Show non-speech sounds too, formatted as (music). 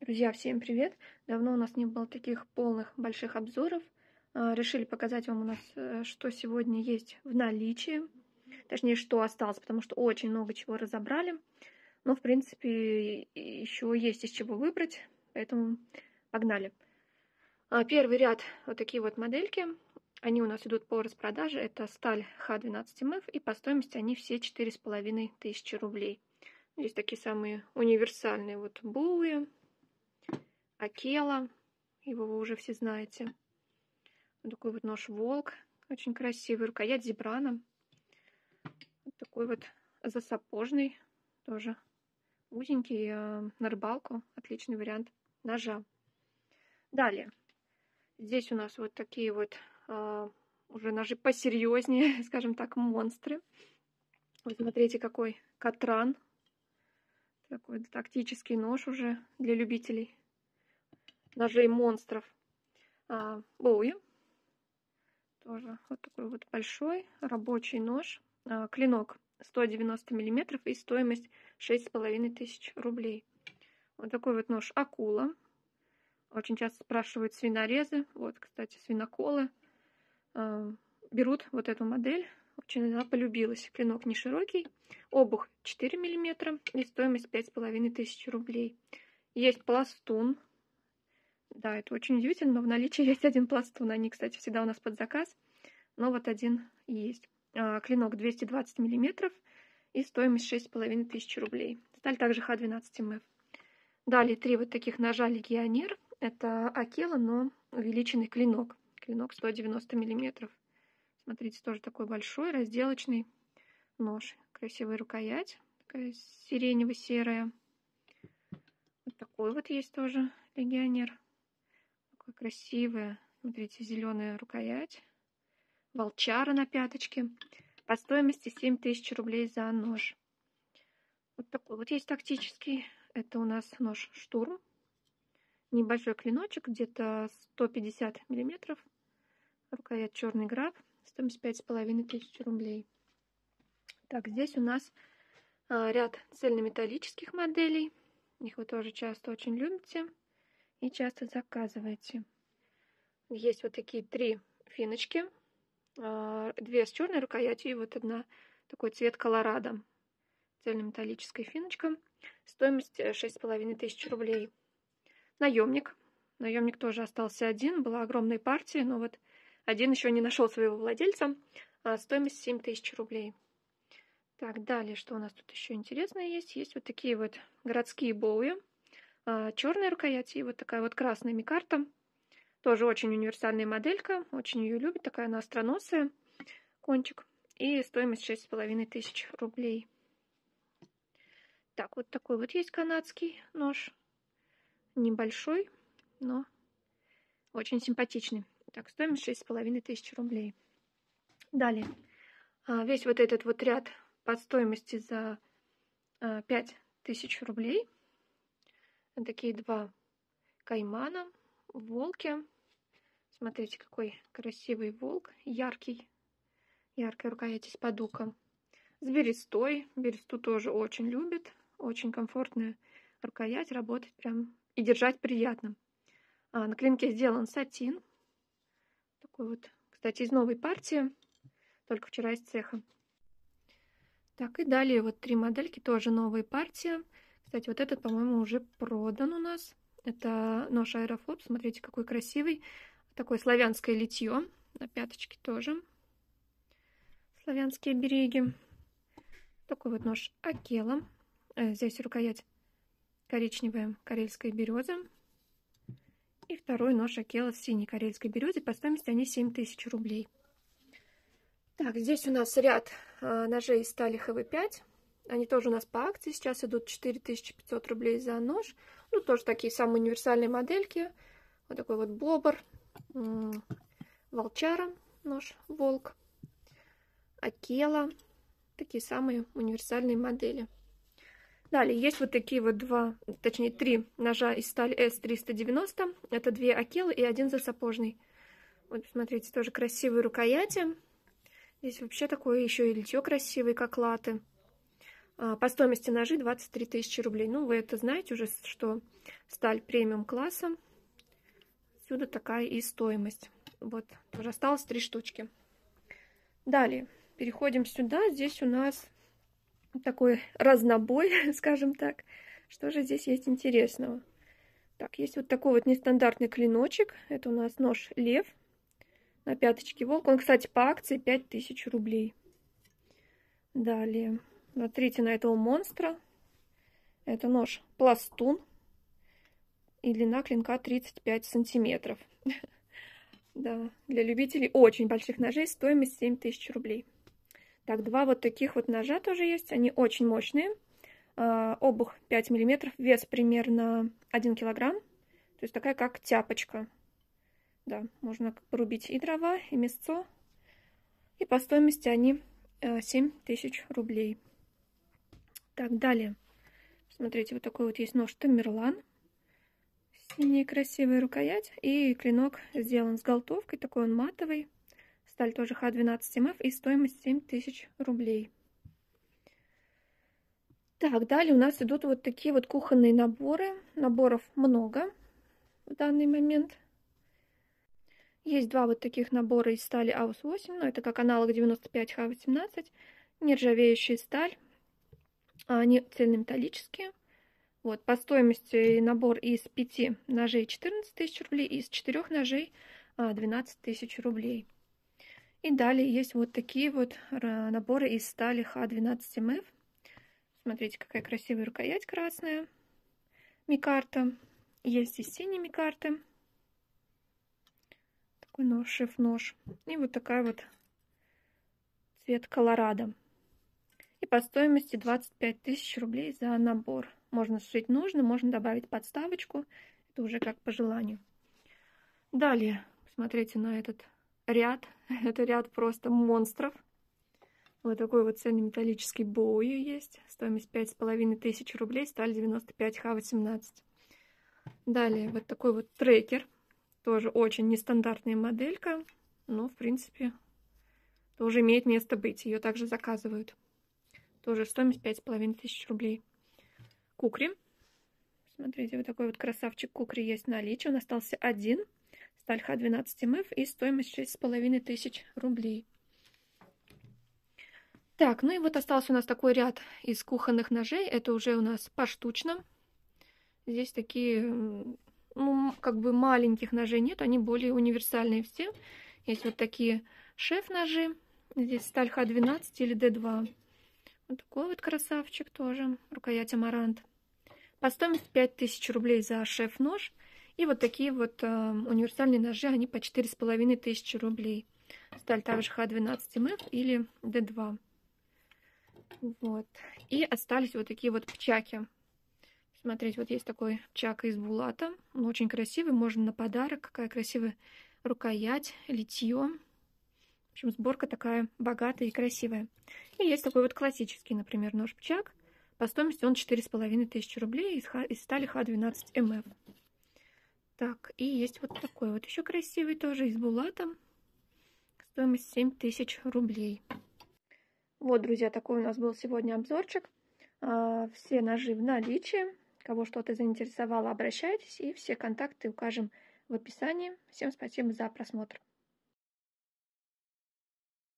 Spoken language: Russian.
Друзья, всем привет! Давно у нас не было таких полных больших обзоров. А, решили показать вам у нас, э, что сегодня есть в наличии. Точнее, что осталось, потому что очень много чего разобрали. Но, в принципе, еще есть из чего выбрать, поэтому погнали. А, первый ряд вот такие вот модельки. Они у нас идут по распродаже. Это сталь Х12МФ, эм и по стоимости они все половиной тысячи рублей. Здесь такие самые универсальные вот булы, Акела, его вы уже все знаете. Вот такой вот нож волк, очень красивый, рукоять зебрана. Вот такой вот засапожный, тоже узенький, э, на рыбалку, отличный вариант ножа. Далее, здесь у нас вот такие вот э, уже ножи посерьезнее, (laughs) скажем так, монстры. Вот смотрите, какой катран. Такой тактический нож уже для любителей ножей монстров а, Боуи. Тоже вот такой вот большой рабочий нож. А, клинок 190 мм и стоимость 6,5 тысяч рублей. Вот такой вот нож акула. Очень часто спрашивают свинорезы. Вот, кстати, свиноколы. А, берут вот эту модель. Очень она полюбилась. Клинок не широкий. Обух 4 мм и стоимость 5,5 тысяч рублей. Есть пластун да, это очень удивительно, но в наличии (laughs) есть один пластун. Они, кстати, всегда у нас под заказ, но вот один есть. А, клинок 220 мм и стоимость 6,5 тысяч рублей. Сталь также Х12МФ. Далее три вот таких ножа легионер. Это акела, но увеличенный клинок. Клинок 190 мм. Смотрите, тоже такой большой разделочный нож. Красивая рукоять, такая сиренево-серая. Вот такой вот есть тоже легионер. Такая красивая, смотрите, зеленая рукоять. Волчара на пяточке. По стоимости 7000 рублей за нож. Вот такой вот есть тактический. Это у нас нож штурм. Небольшой клиночек, где-то 150 миллиметров. Рукоять черный граб. Стоимость тысяч рублей. Так, здесь у нас а, ряд цельнометаллических моделей. Их вы тоже часто очень любите и часто заказываете. Есть вот такие три финочки, а, две с черной рукоятью и вот одна такой цвет колорадо, цельнометаллическая финочка. Стоимость э, половиной тысяч рублей. Наемник. Наемник тоже остался один, была огромная партия, но вот один еще не нашел своего владельца. А, стоимость 7 тысяч рублей. Так, далее, что у нас тут еще интересное есть? Есть вот такие вот городские боуи. А, черной рукояти и вот такая вот красная микарта. Тоже очень универсальная моделька, очень ее любят, такая она остроносая, кончик. И стоимость 6,5 тысяч рублей. Так, вот такой вот есть канадский нож. Небольшой, но очень симпатичный. Так, стоимость 6,5 тысяч рублей. Далее. А, весь вот этот вот ряд под стоимости за 5 а, тысяч рублей – такие два каймана волки. Смотрите, какой красивый волк, яркий, яркая рукоять из падука. С берестой, бересту тоже очень любит, очень комфортная рукоять, работать прям и держать приятно. А, на клинке сделан сатин, такой вот, кстати, из новой партии, только вчера из цеха. Так, и далее вот три модельки, тоже новые партии. Кстати, вот этот, по-моему, уже продан у нас. Это нож Аэрофлоп. Смотрите, какой красивый. Такое славянское литье. На пяточке тоже. Славянские береги. Такой вот нож Акела. Э, здесь рукоять коричневая карельская береза. И второй нож Акела в синей карельской березе. По стоимости они 7000 рублей. Так, здесь у нас ряд э, ножей из стали хв 5. Они тоже у нас по акции. Сейчас идут 4500 рублей за нож. Ну, тоже такие самые универсальные модельки. Вот такой вот бобр. Волчара нож волк. Акела. Такие самые универсальные модели. Далее есть вот такие вот два, точнее три ножа из стали S390. Э, Это две акелы и один засапожный. Вот, смотрите, тоже красивые рукояти. Здесь вообще такое еще и литье красивое, как латы. А, по стоимости ножи 23 тысячи рублей. Ну, вы это знаете уже, что сталь премиум класса. Отсюда такая и стоимость. Вот, уже осталось три штучки. Далее, переходим сюда. Здесь у нас такой разнобой, (laughs) скажем так. Что же здесь есть интересного? Так, есть вот такой вот нестандартный клиночек. Это у нас нож лев на пяточке волк. Он, кстати, по акции 5000 рублей. Далее. Смотрите на этого монстра. Это нож пластун. И длина клинка 35 сантиметров. (laughs) Да, для любителей очень больших ножей стоимость 7000 рублей. Так, два вот таких вот ножа тоже есть. Они очень мощные. А, обух 5 миллиметров, вес примерно 1 килограмм. То есть такая как тяпочка. Да, можно порубить и дрова, и мясцо. И по стоимости они 7000 э, рублей. Так, далее. Смотрите, вот такой вот есть нож Тамерлан. Синяя красивая рукоять. И клинок сделан с голтовкой. Такой он матовый. Сталь тоже Х12МФ. Эм и стоимость 7000 рублей. Так, далее у нас идут вот такие вот кухонные наборы. Наборов много в данный момент. Есть два вот таких набора из стали АУС-8, но это как аналог 95Х18, нержавеющая сталь, они а, цельнометаллические. Вот, по стоимости набор из 5 ножей 14 тысяч рублей, из 4 ножей 12 а, тысяч рублей. И далее есть вот такие вот наборы из стали Х12МФ. Эм Смотрите, какая красивая рукоять красная. Микарта. Есть и синие микарты. Такой нож, шеф-нож. И вот такая вот цвет Колорадо по стоимости 25 тысяч рублей за набор. Можно сшить нужно, можно добавить подставочку. Это уже как по желанию. Далее, посмотрите на этот ряд. (laughs) Это ряд просто монстров. Вот такой вот ценный металлический боуи есть. Стоимость пять с половиной тысяч рублей, сталь 95Х18. Далее, вот такой вот трекер. Тоже очень нестандартная моделька, но, в принципе, тоже имеет место быть. Ее также заказывают. Тоже стоимость пять с половиной тысяч рублей. Кукри. Смотрите, вот такой вот красавчик кукри есть в наличии. Он остался один. стальха Х12 МФ и стоимость шесть с половиной тысяч рублей. Так, ну и вот остался у нас такой ряд из кухонных ножей. Это уже у нас поштучно. Здесь такие, ну, как бы маленьких ножей нет, они более универсальные все. Есть вот такие шеф-ножи. Здесь сталь Х12 или Д2. Вот такой вот красавчик тоже, рукоять амарант. По стоимости 5000 рублей за шеф-нож. И вот такие вот э, универсальные ножи, они по 4500 рублей. Сталь та же Х12МФ или Д2. Вот. И остались вот такие вот пчаки. Смотрите, вот есть такой пчак из булата. Он очень красивый, можно на подарок. Какая красивая рукоять, литье общем, сборка такая богатая и красивая. И есть такой вот классический, например, нож-пчак. По стоимости он 4500 рублей из, из стали Х12МФ. Так, и есть вот такой вот еще красивый тоже из булата. Стоимость 7000 рублей. Вот, друзья, такой у нас был сегодня обзорчик. А, все ножи в наличии. Кого что-то заинтересовало, обращайтесь. И все контакты укажем в описании. Всем спасибо за просмотр.